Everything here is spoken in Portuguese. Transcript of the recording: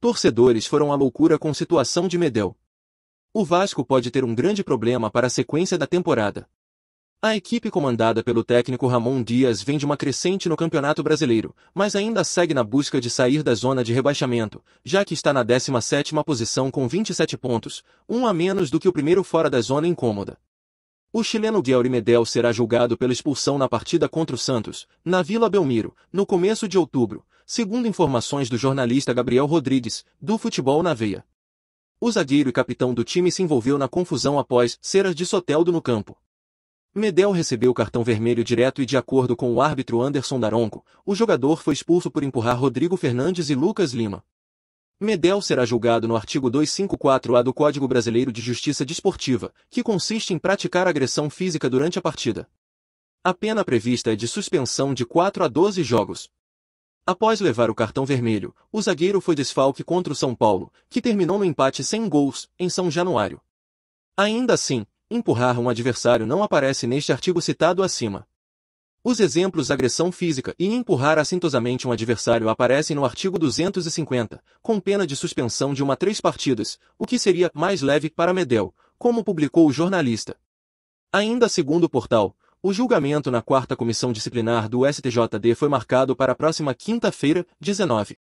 Torcedores foram à loucura com situação de Medel. O Vasco pode ter um grande problema para a sequência da temporada. A equipe comandada pelo técnico Ramon Dias vem de uma crescente no Campeonato Brasileiro, mas ainda segue na busca de sair da zona de rebaixamento, já que está na 17ª posição com 27 pontos, um a menos do que o primeiro fora da zona incômoda. O chileno Guilherme Medel será julgado pela expulsão na partida contra o Santos, na Vila Belmiro, no começo de outubro, segundo informações do jornalista Gabriel Rodrigues, do Futebol na Veia. O zagueiro e capitão do time se envolveu na confusão após ceras de Soteldo no campo. Medel recebeu cartão vermelho direto e de acordo com o árbitro Anderson Daronco, o jogador foi expulso por empurrar Rodrigo Fernandes e Lucas Lima. Medel será julgado no artigo 254-A do Código Brasileiro de Justiça Desportiva, que consiste em praticar agressão física durante a partida. A pena prevista é de suspensão de 4 a 12 jogos, Após levar o cartão vermelho, o zagueiro foi desfalque contra o São Paulo, que terminou no empate sem gols, em São Januário. Ainda assim, empurrar um adversário não aparece neste artigo citado acima. Os exemplos agressão física e empurrar assintosamente um adversário aparecem no artigo 250, com pena de suspensão de uma três partidas, o que seria mais leve para Medel, como publicou o jornalista. Ainda segundo o portal, o julgamento na quarta comissão disciplinar do STJD foi marcado para a próxima quinta-feira, 19.